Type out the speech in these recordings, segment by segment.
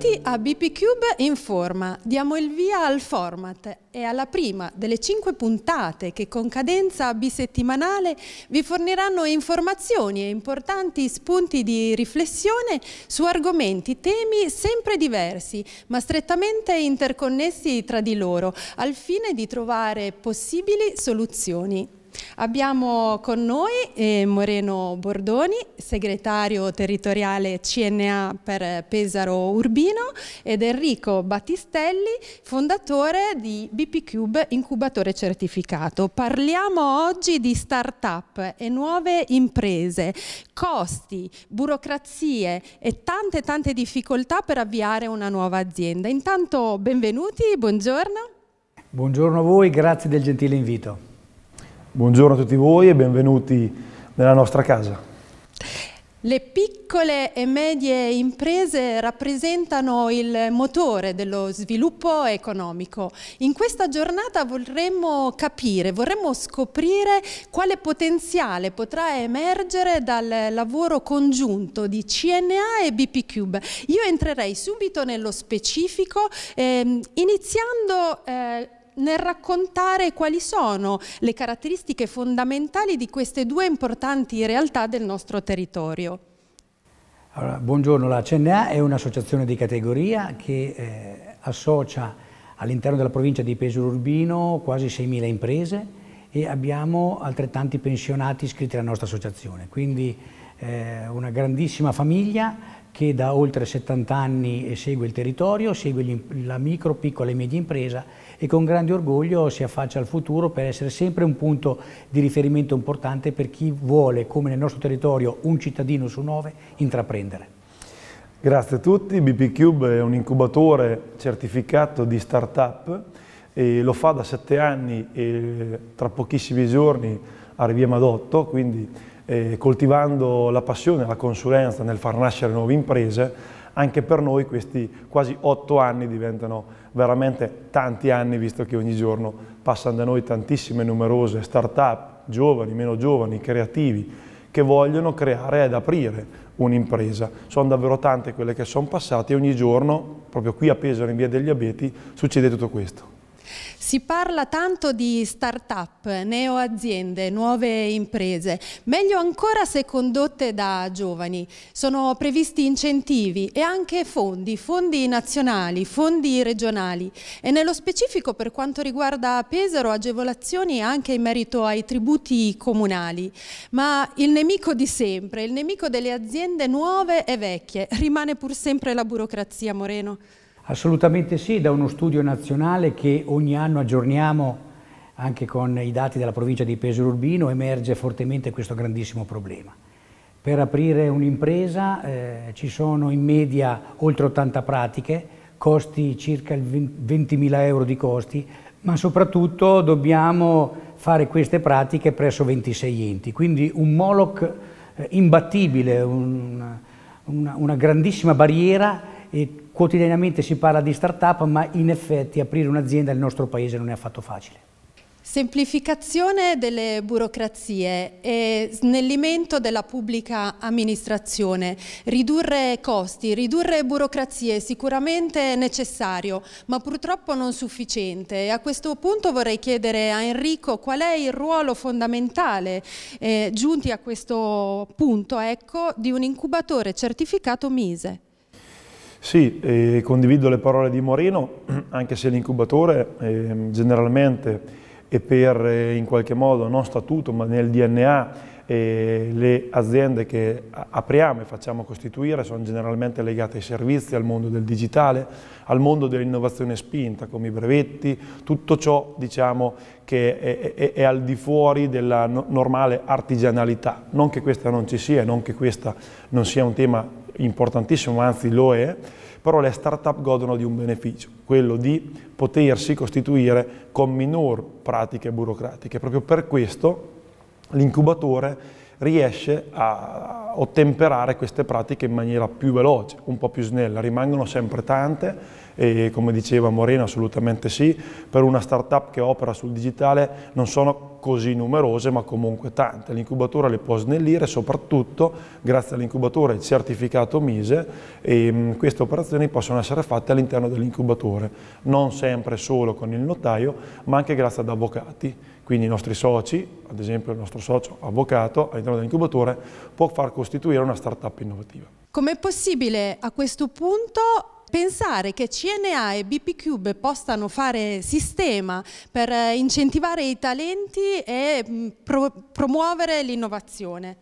benvenuti a BP Cube in forma. Diamo il via al format e alla prima delle cinque puntate che con cadenza bisettimanale vi forniranno informazioni e importanti spunti di riflessione su argomenti, temi sempre diversi ma strettamente interconnessi tra di loro al fine di trovare possibili soluzioni. Abbiamo con noi eh, Moreno Bordoni, segretario territoriale CNA per Pesaro Urbino ed Enrico Battistelli, fondatore di BP Cube Incubatore Certificato. Parliamo oggi di start-up e nuove imprese, costi, burocrazie e tante tante difficoltà per avviare una nuova azienda. Intanto benvenuti, buongiorno. Buongiorno a voi, grazie del gentile invito. Buongiorno a tutti voi e benvenuti nella nostra casa. Le piccole e medie imprese rappresentano il motore dello sviluppo economico. In questa giornata vorremmo capire, vorremmo scoprire quale potenziale potrà emergere dal lavoro congiunto di CNA e BP Cube. Io entrerei subito nello specifico, ehm, iniziando... Eh, nel raccontare quali sono le caratteristiche fondamentali di queste due importanti realtà del nostro territorio. Allora, buongiorno, la CNA è un'associazione di categoria che eh, associa all'interno della provincia di Pesaro Urbino quasi 6.000 imprese e abbiamo altrettanti pensionati iscritti alla nostra associazione, quindi eh, una grandissima famiglia che da oltre 70 anni segue il territorio, segue la micro, piccola e media impresa e con grande orgoglio si affaccia al futuro per essere sempre un punto di riferimento importante per chi vuole, come nel nostro territorio, un cittadino su nove, intraprendere. Grazie a tutti, BP Cube è un incubatore certificato di start-up e lo fa da sette anni e tra pochissimi giorni arriviamo ad otto, quindi eh, coltivando la passione, la consulenza nel far nascere nuove imprese, anche per noi questi quasi otto anni diventano veramente tanti anni, visto che ogni giorno passano da noi tantissime numerose start-up, giovani, meno giovani, creativi, che vogliono creare ed aprire un'impresa. Sono davvero tante quelle che sono passate e ogni giorno, proprio qui a Pesaro in via degli Abeti, succede tutto questo. Si parla tanto di start-up, neoaziende, nuove imprese, meglio ancora se condotte da giovani. Sono previsti incentivi e anche fondi, fondi nazionali, fondi regionali e nello specifico per quanto riguarda Pesaro agevolazioni anche in merito ai tributi comunali. Ma il nemico di sempre, il nemico delle aziende nuove e vecchie, rimane pur sempre la burocrazia, Moreno. Assolutamente sì, da uno studio nazionale che ogni anno aggiorniamo anche con i dati della provincia di Pesaro Urbino emerge fortemente questo grandissimo problema. Per aprire un'impresa eh, ci sono in media oltre 80 pratiche, costi circa 20.000 euro di costi, ma soprattutto dobbiamo fare queste pratiche presso 26 enti, quindi un moloch eh, imbattibile, un, una, una grandissima barriera e quotidianamente si parla di start-up, ma in effetti aprire un'azienda nel nostro paese non è affatto facile. Semplificazione delle burocrazie e snellimento della pubblica amministrazione, ridurre costi, ridurre burocrazie sicuramente necessario, ma purtroppo non sufficiente. E a questo punto vorrei chiedere a Enrico qual è il ruolo fondamentale, eh, giunti a questo punto, ecco, di un incubatore certificato MISE. Sì, eh, condivido le parole di Moreno, anche se l'incubatore eh, generalmente e per eh, in qualche modo, non statuto ma nel DNA, le aziende che apriamo e facciamo costituire sono generalmente legate ai servizi, al mondo del digitale, al mondo dell'innovazione spinta, come i brevetti, tutto ciò diciamo, che è, è, è, al di fuori della no normale artigianalità. Non che questa non ci sia, non che questo non sia un tema importantissimo, anzi lo è, però le start-up godono di un beneficio, quello di potersi costituire con minor pratiche burocratiche. Proprio per questo l'incubatore riesce a ottemperare queste pratiche in maniera più veloce, un po' più snella. Rimangono sempre tante e come diceva Moreno assolutamente sì, per una startup che opera sul digitale non sono così numerose ma comunque tante. L'incubatore le può snellire soprattutto grazie all'incubatore il certificato MISE e mm, queste operazioni possono essere fatte all'interno dell'incubatore, non sempre solo con il notaio ma anche grazie ad avvocati quindi i nostri soci, ad esempio il nostro socio avvocato all'interno dell'incubatore, può far costituire una startup innovativa. Com'è possibile a questo punto pensare che CNA e BP possano fare sistema per incentivare i talenti e pro promuovere l'innovazione?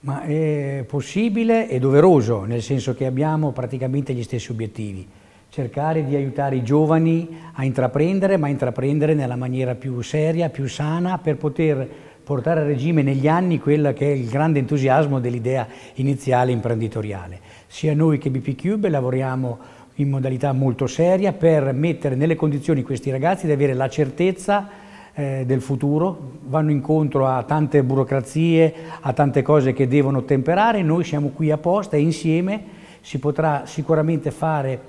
Ma è possibile e doveroso, nel senso che abbiamo praticamente gli stessi obiettivi cercare di aiutare i giovani a intraprendere, ma a intraprendere nella maniera più seria, più sana, per poter portare a regime negli anni quello che è il grande entusiasmo dell'idea iniziale imprenditoriale. Sia noi che BP Cube lavoriamo in modalità molto seria per mettere nelle condizioni questi ragazzi di avere la certezza eh, del futuro, vanno incontro a tante burocrazie, a tante cose che devono temperare, noi siamo qui apposta e insieme si potrà sicuramente fare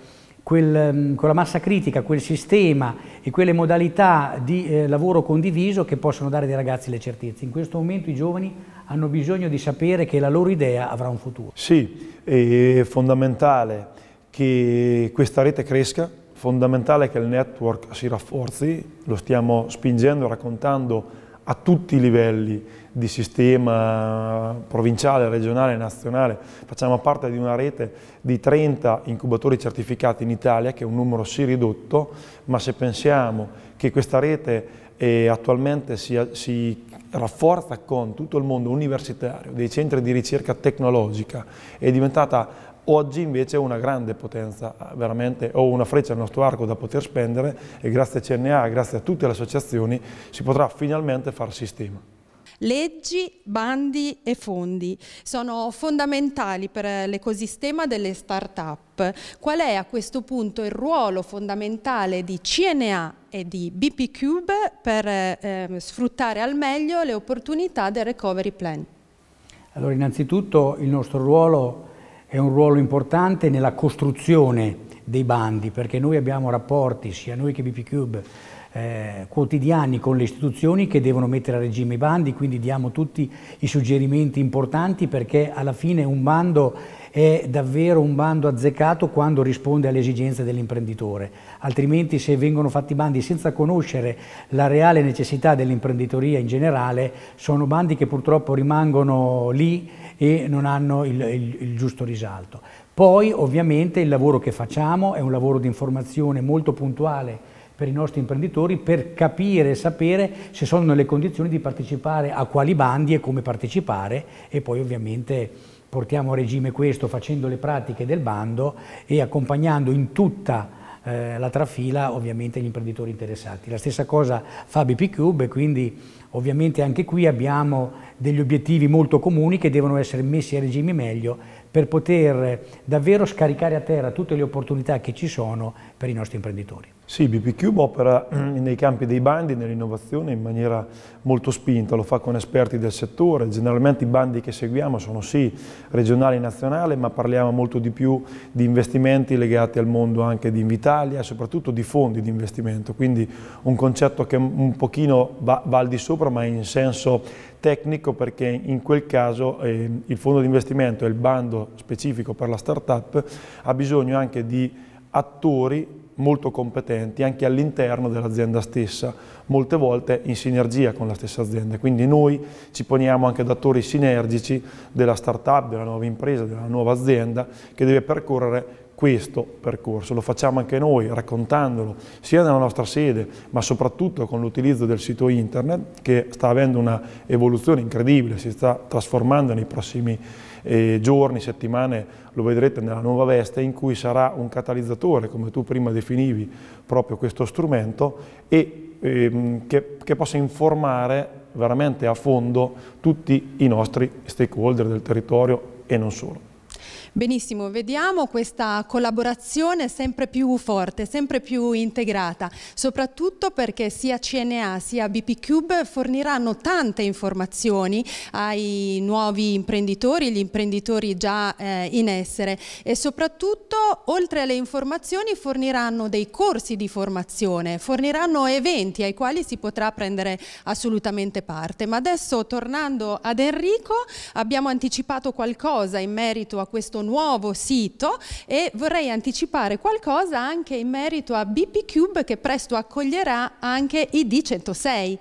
quel, quella ehm, massa critica, quel sistema e quelle modalità di eh, lavoro condiviso che possono dare ai ragazzi le certezze. In questo momento i giovani hanno bisogno di sapere che la loro idea avrà un futuro. Sì, è fondamentale che questa rete cresca, fondamentale che il network si rafforzi, lo stiamo spingendo, raccontando a tutti i livelli, di sistema provinciale, regionale, nazionale. Facciamo parte di una rete di 30 incubatori certificati in Italia, che è un numero sì ridotto, ma se pensiamo che questa rete eh, attualmente si, si rafforza con tutto il mondo universitario, dei centri di ricerca tecnologica, è diventata Oggi invece una grande potenza, veramente ho una freccia al nostro arco da poter spendere e grazie a CNA, grazie a tutte le associazioni si potrà finalmente far sistema. Leggi, bandi e fondi sono fondamentali per l'ecosistema delle start-up. Qual è a questo punto il ruolo fondamentale di CNA e di BP Cube per eh, sfruttare al meglio le opportunità del Recovery Plan? Allora, innanzitutto il nostro ruolo è un ruolo importante nella costruzione dei bandi, perché noi abbiamo rapporti, sia noi che BP Cube, eh, quotidiani con le istituzioni che devono mettere a regime i bandi, quindi diamo tutti i suggerimenti importanti perché alla fine un bando è davvero un bando azzeccato quando risponde alle esigenze dell'imprenditore, altrimenti se vengono fatti bandi senza conoscere la reale necessità dell'imprenditoria in generale, sono bandi che purtroppo rimangono lì e non hanno il, il, il giusto risalto. Poi ovviamente il lavoro che facciamo è un lavoro di informazione molto puntuale per i nostri imprenditori per capire e sapere se sono nelle condizioni di partecipare a quali bandi e come partecipare e poi ovviamente portiamo a regime questo facendo le pratiche del bando e accompagnando in tutta eh, la trafila ovviamente gli imprenditori interessati. La stessa cosa fa BP Cube, quindi ovviamente anche qui abbiamo degli obiettivi molto comuni che devono essere messi a regime meglio per poter davvero scaricare a terra tutte le opportunità che ci sono per i nostri imprenditori. Sì, BPCube opera mm, nei campi dei bandi, nell'innovazione in maniera molto spinta, lo fa con esperti del settore, generalmente i bandi che seguiamo sono sì regionali e nazionali, ma parliamo molto di più di investimenti legati al mondo anche di Invitalia, soprattutto di fondi di investimento, quindi un concetto che un pochino va, va al di sopra ma in senso tecnico perché in quel caso eh, il fondo di investimento e il bando specifico per la startup ha bisogno anche di attori molto competenti anche all'interno dell'azienda stessa, molte volte in sinergia con la stessa azienda. Quindi noi ci poniamo anche da attori sinergici della startup, della nuova impresa, della nuova azienda che deve percorrere questo percorso. Lo facciamo anche noi raccontandolo sia nella nostra sede ma soprattutto con l'utilizzo del sito internet che sta avendo una evoluzione incredibile, si sta trasformando nei prossimi eh, giorni, settimane, lo vedrete nella nuova veste in cui sarà un catalizzatore, come tu prima definivi, proprio questo strumento e ehm, che, che possa informare veramente a fondo tutti i nostri stakeholder del territorio e non solo. Benissimo, vediamo questa collaborazione sempre più forte, sempre più integrata, soprattutto perché sia CNA sia BP Cube forniranno tante informazioni ai nuovi imprenditori, gli imprenditori già eh, in essere e soprattutto oltre alle informazioni forniranno dei corsi di formazione, forniranno eventi ai quali si potrà prendere assolutamente parte. Ma adesso tornando ad Enrico abbiamo anticipato qualcosa in merito a questo nuovo sito e vorrei anticipare qualcosa anche in merito a BP Cube che presto accoglierà anche ID106.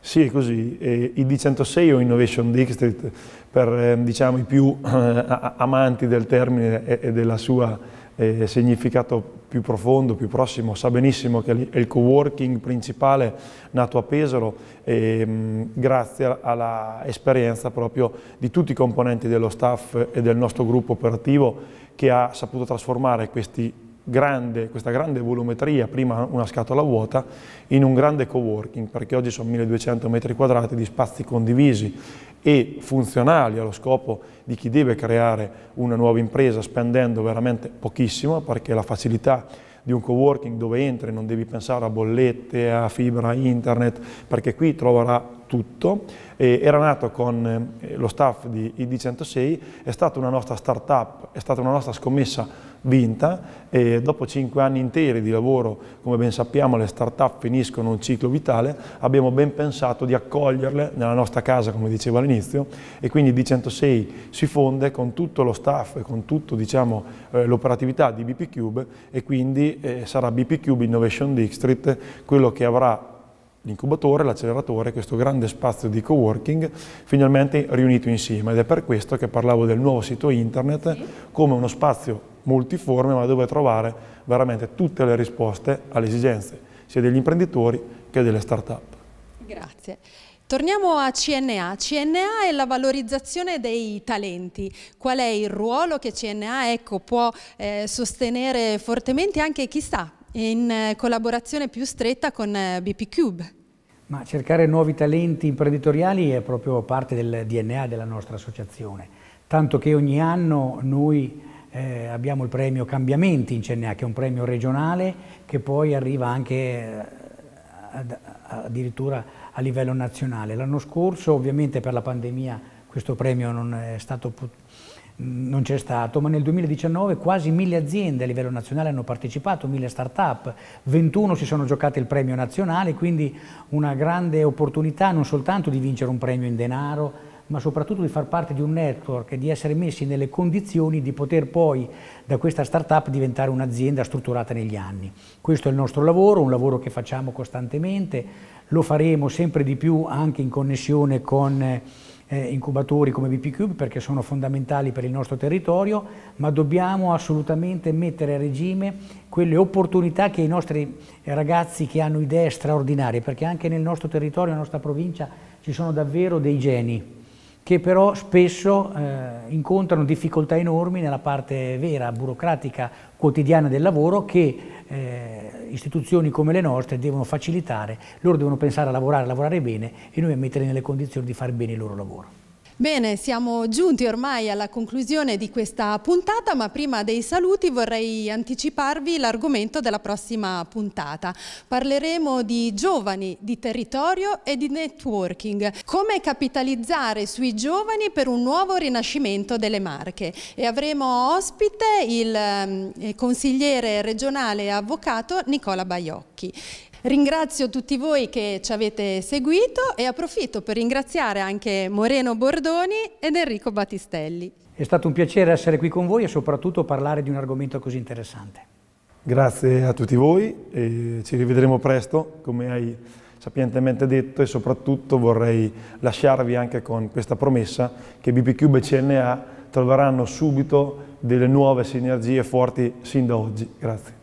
Sì, è così. Eh, ID106 o Innovation District per eh, diciamo, i più eh, amanti del termine e, e della sua eh, significato più profondo, più prossimo, sa benissimo che è il co-working principale nato a Pesaro eh, grazie all'esperienza proprio di tutti i componenti dello staff e del nostro gruppo operativo che ha saputo trasformare questi Grande, questa grande volumetria, prima una scatola vuota, in un grande co-working perché oggi sono 1200 metri quadrati di spazi condivisi e funzionali allo scopo di chi deve creare una nuova impresa spendendo veramente pochissimo perché la facilità di un coworking dove entri non devi pensare a bollette, a fibra, internet, perché qui troverà tutto. E era nato con eh, lo staff di ID106, è stata una nostra start-up, è stata una nostra scommessa vinta e dopo cinque anni interi di lavoro, come ben sappiamo le start-up finiscono un ciclo vitale, abbiamo ben pensato di accoglierle nella nostra casa, come dicevo all'inizio, e quindi D106 si fonde con tutto lo staff e con tutta diciamo, eh, l'operatività di BP Cube e quindi eh, sarà BP Cube Innovation District quello che avrà l'incubatore, l'acceleratore, questo grande spazio di coworking finalmente riunito insieme ed è per questo che parlavo del nuovo sito internet come uno spazio multiforme ma dove trovare veramente tutte le risposte alle esigenze sia degli imprenditori che delle start-up. Grazie. Torniamo a CNA. CNA è la valorizzazione dei talenti. Qual è il ruolo che CNA ecco, può eh, sostenere fortemente anche chi sta in eh, collaborazione più stretta con eh, BP Cube. Ma cercare nuovi talenti imprenditoriali è proprio parte del DNA della nostra associazione, tanto che ogni anno noi eh, abbiamo il premio Cambiamenti in CNA, che è un premio regionale che poi arriva anche eh, ad, addirittura a livello nazionale. L'anno scorso ovviamente per la pandemia questo premio non è stato non c'è stato, ma nel 2019 quasi mille aziende a livello nazionale hanno partecipato, mille start-up, 21 si sono giocate il premio nazionale, quindi una grande opportunità non soltanto di vincere un premio in denaro, ma soprattutto di far parte di un network e di essere messi nelle condizioni di poter poi da questa start-up diventare un'azienda strutturata negli anni. Questo è il nostro lavoro, un lavoro che facciamo costantemente, lo faremo sempre di più anche in connessione con eh, eh, incubatori come BP Cube perché sono fondamentali per il nostro territorio, ma dobbiamo assolutamente mettere a regime quelle opportunità che i nostri ragazzi che hanno idee straordinarie, perché anche nel nostro territorio, nella nostra provincia, ci sono davvero dei geni che però spesso eh, incontrano difficoltà enormi nella parte vera, burocratica, quotidiana del lavoro che eh, istituzioni come le nostre devono facilitare, loro devono pensare a lavorare, a lavorare bene e noi a metterli nelle condizioni di fare bene il loro lavoro. Bene, siamo giunti ormai alla conclusione di questa puntata, ma prima dei saluti vorrei anticiparvi l'argomento della prossima puntata. Parleremo di giovani, di territorio e di networking, come capitalizzare sui giovani per un nuovo rinascimento delle marche e avremo ospite il ehm, consigliere regionale e avvocato Nicola Baiocchi. Ringrazio tutti voi che ci avete seguito e approfitto per ringraziare anche Moreno Bordoni ed Enrico Battistelli. È stato un piacere essere qui con voi e soprattutto parlare di un argomento così interessante. Grazie a tutti voi e ci rivedremo presto, come hai sapientemente detto e soprattutto vorrei lasciarvi anche con questa promessa che BPQ e CNA troveranno subito delle nuove sinergie forti sin da oggi. Grazie.